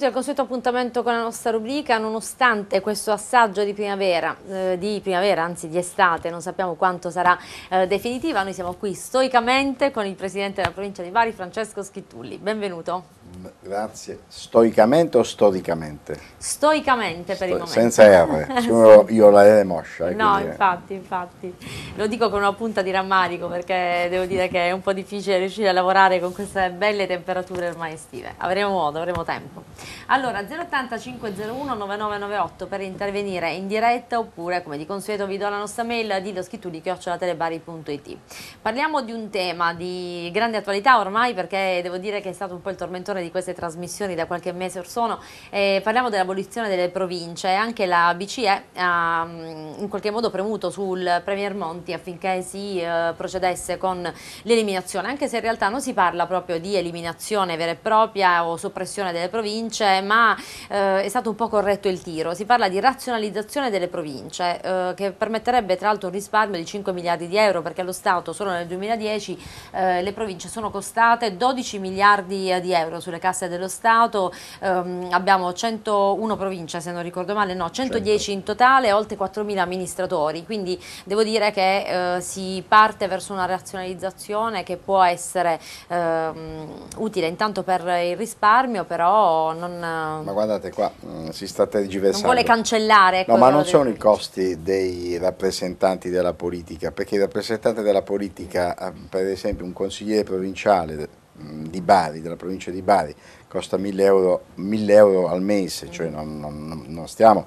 benvenuti al consueto appuntamento con la nostra rubrica. Nonostante questo assaggio di primavera, eh, di primavera anzi di estate, non sappiamo quanto sarà eh, definitiva, noi siamo qui stoicamente con il presidente della provincia di Bari, Francesco Schittulli. Benvenuto. Mm, grazie. Stoicamente o storicamente? Stoicamente per Sto il momento. Senza R, io, io la R moscia. Eh, no, quindi... infatti, infatti. Lo dico con una punta di rammarico perché devo dire che è un po' difficile riuscire a lavorare con queste belle temperature ormai estive. Avremo modo, avremo tempo. Allora 080 501 9998 per intervenire in diretta oppure come di consueto vi do la nostra mail di didoschittudi.it Parliamo di un tema di grande attualità ormai perché devo dire che è stato un po' il tormentone di queste trasmissioni da qualche mese or sono. Eh, parliamo dell'abolizione delle province e anche la BCE ha mm, in qualche modo premuto sul Premier Monti affinché si eh, procedesse con l'eliminazione anche se in realtà non si parla proprio di eliminazione vera e propria o soppressione delle province province, ma eh, è stato un po' corretto il tiro. Si parla di razionalizzazione delle province, eh, che permetterebbe tra l'altro un risparmio di 5 miliardi di euro, perché allo Stato solo nel 2010 eh, le province sono costate 12 miliardi di euro sulle casse dello Stato. Ehm, abbiamo 101 province, se non ricordo male, no, 110 100. in totale, oltre 4 mila amministratori. Quindi devo dire che eh, si parte verso una razionalizzazione che può essere ehm, utile intanto per il risparmio, però non non... Eh, ma guardate qua, mm, si sta tergiversando. Non vuole cancellare. No, ma non sono i costi dei rappresentanti della politica, perché il rappresentante della politica, eh, per esempio un consigliere provinciale mm, di Bari, della provincia di Bari, costa 1000 euro, 1000 euro al mese, cioè non, non, non stiamo...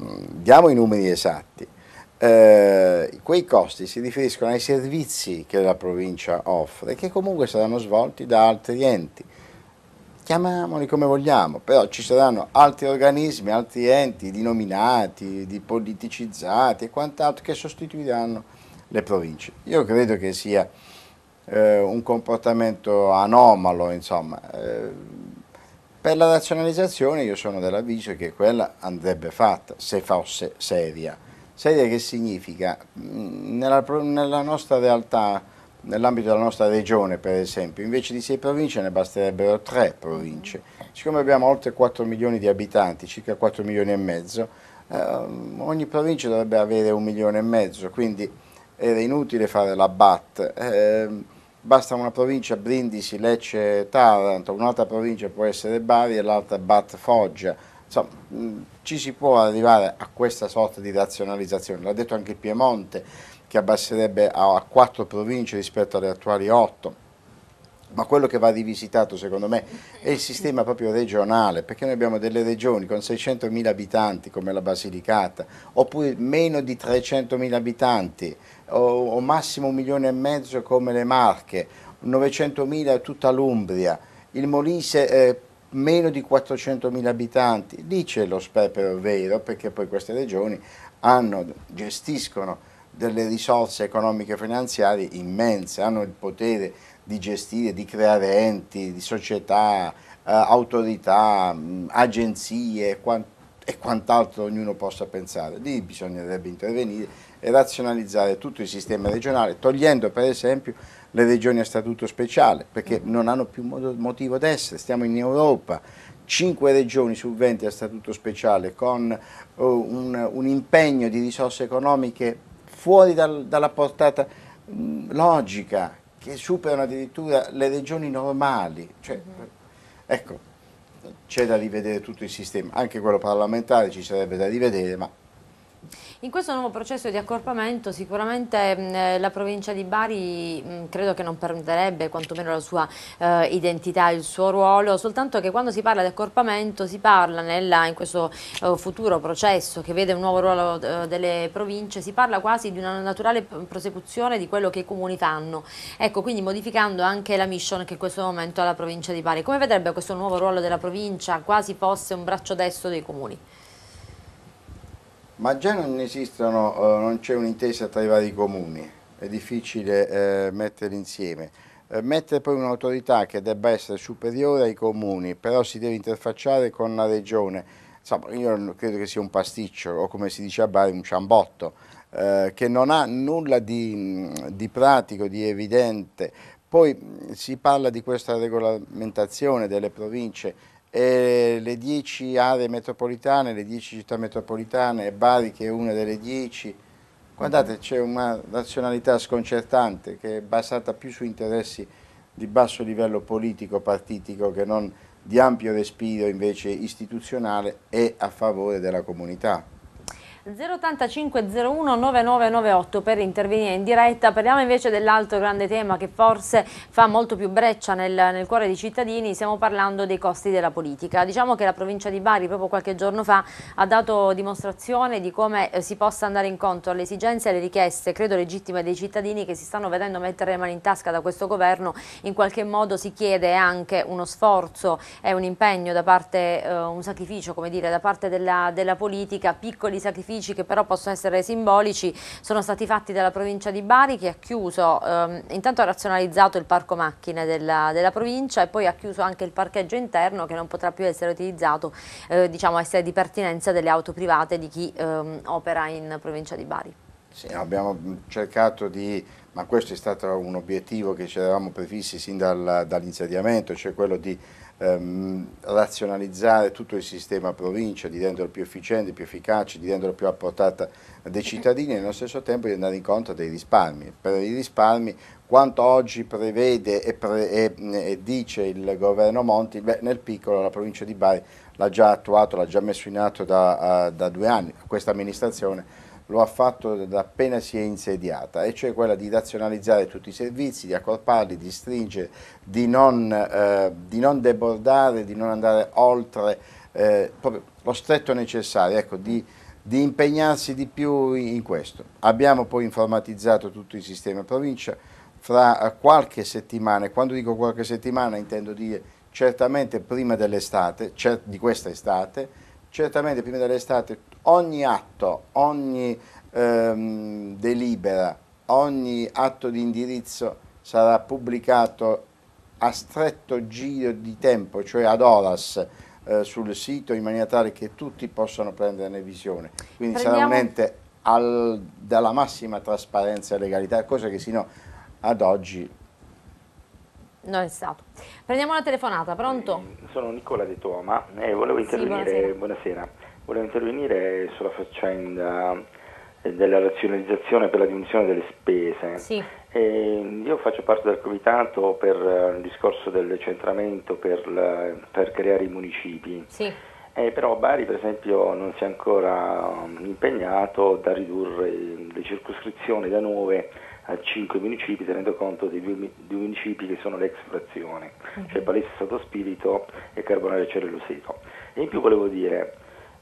Mm, diamo i numeri esatti. Eh, quei costi si riferiscono ai servizi che la provincia offre, che comunque saranno svolti da altri enti chiamiamoli come vogliamo, però ci saranno altri organismi, altri enti di politicizzati e quant'altro che sostituiranno le province. Io credo che sia eh, un comportamento anomalo, insomma. Eh, per la razionalizzazione io sono dell'avviso che quella andrebbe fatta, se fosse seria. Seria che significa? Mm, nella, nella nostra realtà nell'ambito della nostra regione per esempio, invece di sei province ne basterebbero tre province. Siccome abbiamo oltre 4 milioni di abitanti, circa 4 milioni e mezzo, eh, ogni provincia dovrebbe avere un milione e mezzo, quindi era inutile fare la BAT. Eh, basta una provincia Brindisi, Lecce, Taranto, un'altra provincia può essere Bari e l'altra BAT Foggia Insomma, ci si può arrivare a questa sorta di razionalizzazione, l'ha detto anche il Piemonte che abbasserebbe a quattro province rispetto alle attuali otto, ma quello che va rivisitato secondo me è il sistema proprio regionale, perché noi abbiamo delle regioni con 600.000 abitanti come la Basilicata, oppure meno di 300.000 abitanti, o, o, massimo un milione e mezzo come le Marche, 900.000 tutta l'Umbria, il Molise eh, meno di 400.000 abitanti, lì c'è lo spepero vero perché poi queste regioni hanno, gestiscono delle risorse economiche e finanziarie immense, hanno il potere di gestire, di creare enti, di società, eh, autorità, mh, agenzie quant e quant'altro ognuno possa pensare. Lì bisognerebbe intervenire e razionalizzare tutto il sistema regionale, togliendo per esempio le regioni a statuto speciale, perché mm. non hanno più motivo d'essere, stiamo in Europa, 5 regioni su 20 a statuto speciale con eh, un, un impegno di risorse economiche fuori dal, dalla portata mm, logica, che superano addirittura le regioni normali. Cioè, mm-hmm. ecco, c'è da rivedere tutto il sistema, anche quello parlamentare ci sarebbe da rivedere, ma in questo nuovo processo di accorpamento sicuramente mh, eh, la provincia di Bari mh, credo che non perderebbe quantomeno la sua eh, identità, il suo ruolo, soltanto che quando si parla di accorpamento si parla nella, in questo eh, futuro processo che vede un nuovo ruolo eh, delle province, si parla quasi di una naturale prosecuzione di quello che i comuni fanno, ecco quindi modificando anche la mission che in questo momento ha la provincia di Bari. Come vedrebbe questo nuovo ruolo della provincia quasi fosse un braccio destro dei comuni? Ma già non esistono, eh, non c'è un'intesa tra i vari comuni, è difficile eh, metterli insieme. Eh, mettere poi un'autorità che debba essere superiore ai comuni, però si deve interfacciare con la regione, insomma io credo che sia un pasticcio o come si dice a Bari un ciambotto, eh, che non ha nulla di, di pratico, di evidente. Poi si parla di questa regolamentazione delle province, e le 10 aree metropolitane, le 10 città metropolitane, Bari che è una delle 10. Guardate, c'è una razionalità sconcertante che è basata più su interessi di basso livello politico, partitico, che non di ampio respiro invece istituzionale e a favore della comunità. 085 01 9998 per intervenire in diretta, parliamo invece dell'altro grande tema che forse fa molto più breccia nel, nel, cuore dei cittadini, stiamo parlando dei costi della politica. Diciamo che la provincia di Bari proprio qualche giorno fa ha dato dimostrazione di come eh, si possa andare incontro alle esigenze e alle richieste, credo legittime, dei cittadini che si stanno vedendo mettere le mani in tasca da questo governo, in qualche modo si chiede anche uno sforzo e un impegno da parte, eh, un sacrificio come dire, da parte della, della politica, piccoli sacrifici uffici che però possono essere simbolici sono stati fatti dalla provincia di Bari che ha chiuso, ehm, intanto ha razionalizzato il parco macchine della, della, provincia e poi ha chiuso anche il parcheggio interno che non potrà più essere utilizzato, eh, diciamo essere di pertinenza delle auto private di chi ehm, opera in provincia di Bari. Sì, abbiamo cercato di, ma questo è stato un obiettivo che ci eravamo prefissi sin dal, dall'insediamento, cioè quello di ehm, razionalizzare tutto il sistema provincia, di renderlo più efficiente, più efficace, di renderlo più a portata dei cittadini e nello stesso tempo di andare in conto dei risparmi. Per i risparmi quanto oggi prevede e, pre, e, e dice il governo Monti, beh, nel piccolo la provincia di Bari l'ha già attuato, l'ha già messo in atto da, a, eh, da due anni, questa amministrazione lo ha fatto da appena si è insediata, e cioè quella di razionalizzare tutti i servizi, di accorparli, di stringere, di non, eh, di non debordare, di non andare oltre eh, lo stretto necessario, ecco, di, di, impegnarsi di più in questo. Abbiamo poi informatizzato tutto il sistema provincia, fra qualche settimana, e quando dico qualche settimana intendo dire certamente prima dell'estate, di questa estate, certamente prima dell'estate ogni atto, ogni ehm, delibera, ogni atto di indirizzo sarà pubblicato a stretto giro di tempo, cioè ad horas, eh, sul sito in maniera tale che tutti possano prenderne visione. Quindi Prendiamo... sarà un ente al, dalla massima trasparenza e legalità, cosa che sino ad oggi non è stato. Prendiamo la telefonata, pronto? Eh, sono Nicola De Toma e eh, volevo intervenire, sì, buonasera. buonasera. volevo intervenire sulla faccenda eh, della razionalizzazione per la diminuzione delle spese. Sì. io faccio parte del comitato per il discorso del centramento per, la, per creare i municipi. Sì. Eh, però Bari per esempio non si è ancora um, impegnato da ridurre le circoscrizioni da 9 a 5 municipi tenendo conto dei due, due municipi che sono le ex frazioni, okay. Mhm. cioè Palestra Stato Spirito e Carbonare Cerello Seco. E in più volevo dire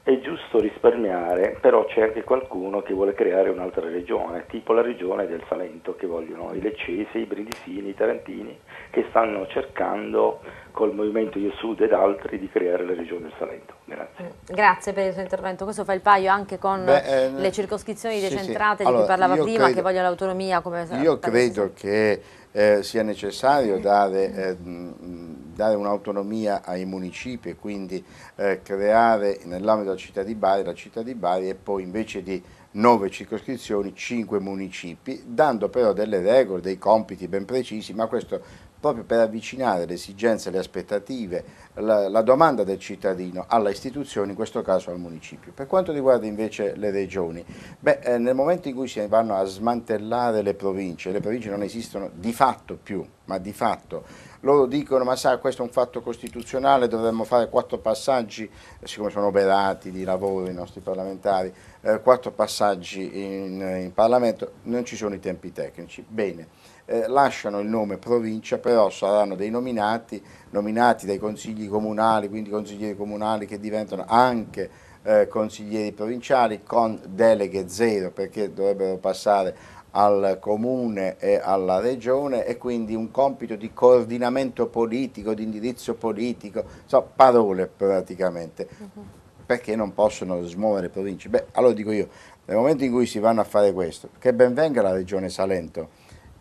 è giusto risparmiare, però c'è anche qualcuno che vuole creare un'altra regione, tipo la regione del Salento che vogliono i leccesi, i brindisini, i tarantini, che stanno cercando col movimento Io Sud ed altri di creare la regione del Salento. Grazie. Mm, grazie per il suo intervento. Questo fa il paio anche con Beh, eh, le circoscrizioni sì, decentrate sì. Allora, di cui parlava prima, credo, che vogliono l'autonomia. io credo che eh, sia necessario dare... Eh, mh, dare un'autonomia ai municipi e quindi eh, creare nell'ambito della città di Bari, la città di Bari e poi invece di nove circoscrizioni, cinque municipi, dando però delle regole, dei compiti ben precisi, ma questo proprio per avvicinare le esigenze, le aspettative, la, la, domanda del cittadino alla istituzione, in questo caso al municipio. Per quanto riguarda invece le regioni, beh, eh, nel momento in cui si vanno a smantellare le province, le province non esistono di fatto più, ma di fatto loro dicono ma sa questo è un fatto costituzionale, dovremmo fare quattro passaggi, siccome sono oberati di lavoro i nostri parlamentari, eh, quattro passaggi in, in, Parlamento, non ci sono i tempi tecnici. Bene, eh, lasciano il nome provincia, però saranno dei nominati, nominati dai consigli comunali, quindi consiglieri comunali che diventano anche eh, consiglieri provinciali con deleghe zero perché dovrebbero passare al comune e alla regione e quindi un compito di coordinamento politico, di indirizzo politico, so, parole praticamente. Mhm. Perché non possono smuovere province? Beh, allora dico io, nel momento in cui si vanno a fare questo, che ben venga la regione Salento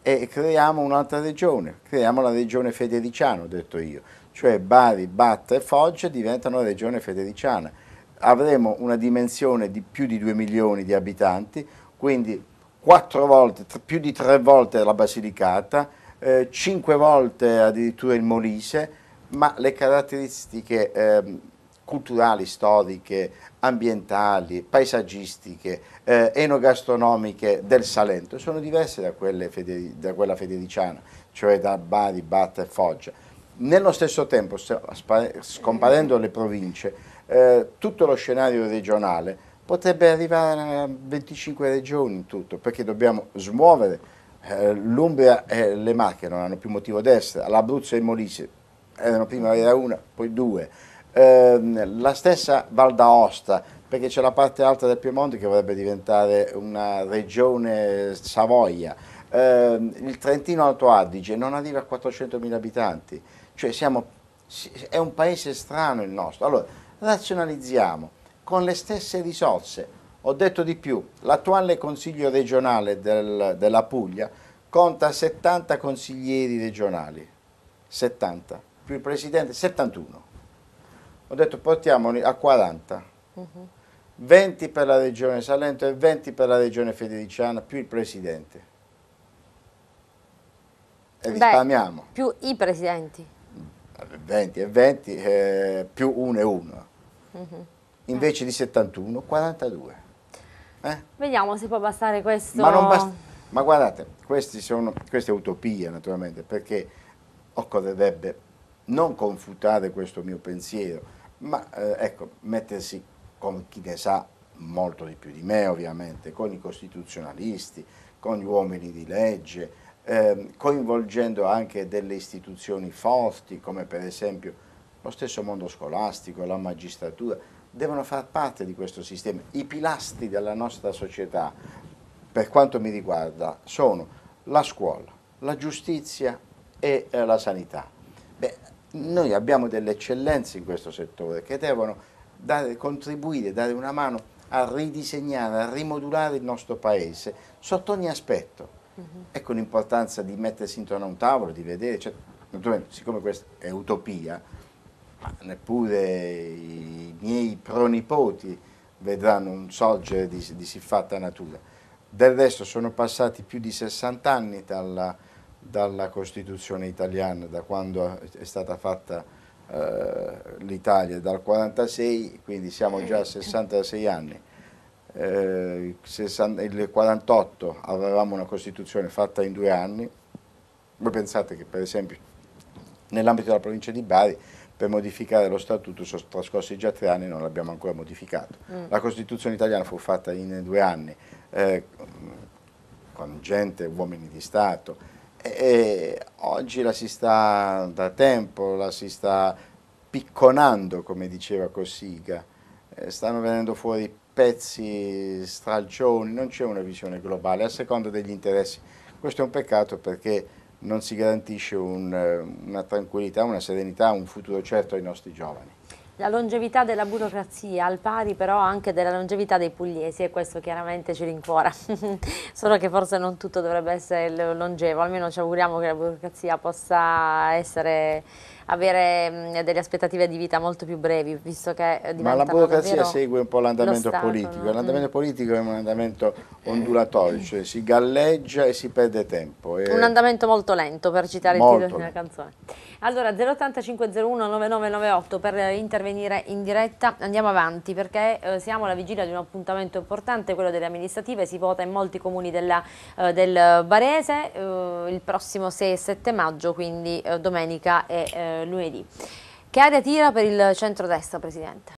e creiamo un'altra regione, creiamo la regione federiciana, ho detto io, cioè Bari, Batta e Foggia diventano regione federiciana. Avremo una dimensione di più di 2 milioni di abitanti, quindi quattro volte, più di tre volte la Basilicata, eh, cinque volte addirittura il Molise, ma le caratteristiche eh, culturali, storiche, ambientali, paesaggistiche, eh, enogastronomiche del Salento sono diverse da, federi, da quella federiciana, cioè da Bari, Batta e Foggia. Nello stesso tempo, scomparendo le province, eh, tutto lo scenario regionale potrebbe arrivare a 25 regioni in tutto, perché dobbiamo smuovere. Eh, L'Umbria e le Marche non hanno più motivo d'essere, l'Abruzzo e il Molise erano prima era una, poi due. Eh, la stessa Val d'Aosta, perché c'è la parte alta del Piemonte che vorrebbe diventare una regione Savoia. Eh, il Trentino Alto Adige non arriva a 400.000 abitanti, cioè siamo, è un paese strano il nostro. Allora, razionalizziamo, con le stesse risorse. Ho detto di più, l'attuale Consiglio regionale del, della Puglia conta 70 consiglieri regionali, 70, più il Presidente, 71. Ho detto portiamoli a 40, 20 mhm. per la Regione Salento e 20 per la Regione Federiciana, più il Presidente. E risparmiamo. Beh, più i Presidenti. 20 e 20 eh, più 1 e uno. 1. Mhm invece di 71, 42. Eh? Vediamo se può bastare questo. Ma, bast ma guardate, sono, questa è utopia naturalmente, perché occorrerebbe non confutare questo mio pensiero, ma eh, ecco, mettersi con chi ne sa molto di più di me ovviamente, con i costituzionalisti, con gli uomini di legge, eh, coinvolgendo anche delle istituzioni forti come per esempio lo stesso mondo scolastico, la magistratura, devono far parte di questo sistema. I pilastri della nostra società, per quanto mi riguarda, sono la scuola, la giustizia e eh, la sanità. Beh, noi abbiamo delle eccellenze in questo settore che devono dare, contribuire, dare una mano a ridisegnare, a rimodulare il nostro paese sotto ogni aspetto. Uh mm-hmm. -huh. Ecco l'importanza di mettersi intorno a un tavolo, di vedere, cioè, siccome questa è utopia, ma neppure i miei pronipoti vedranno un sorgere di, di siffatta natura. Del resto sono passati più di 60 anni dalla, dalla Costituzione italiana, da quando è stata fatta eh, l'Italia, dal 1946, quindi siamo già a 66 anni. Eh, il 48 avevamo una Costituzione fatta in due anni, voi pensate che per esempio nell'ambito della provincia di Bari per modificare lo statuto sono trascorsi già tre anni e non l'abbiamo ancora modificato. Mm. La Costituzione italiana fu fatta in due anni eh, con gente, uomini di Stato e, e oggi la si sta da tempo, la si sta picconando come diceva Cossiga, eh, stanno venendo fuori pezzi stralcioni, non c'è una visione globale a seconda degli interessi. Questo è un peccato perché non si garantisce un, eh, una tranquillità, una serenità, un futuro certo ai nostri giovani. La longevità della burocrazia, al pari però anche della longevità dei pugliesi, e questo chiaramente ci rincuora. Solo che forse non tutto dovrebbe essere longevo, almeno ci auguriamo che la burocrazia possa essere avere mm, delle aspettative di vita molto più brevi, visto che eh, Ma la burocrazia segue un po' l'andamento politico, l'andamento mm. politico è un andamento ondulatorio, cioè si galleggia e si perde tempo. E... Eh. Un andamento molto lento per citare molto il titolo lento. della canzone. Allora 08501 per eh, intervenire in diretta, andiamo avanti perché eh, siamo alla vigilia di un appuntamento importante, quello delle amministrative, si vota in molti comuni della, eh, del Barese eh, il prossimo 6 e 7 maggio, quindi domenica e lunedì. Che aria tira per il centro centrodestra, Presidente?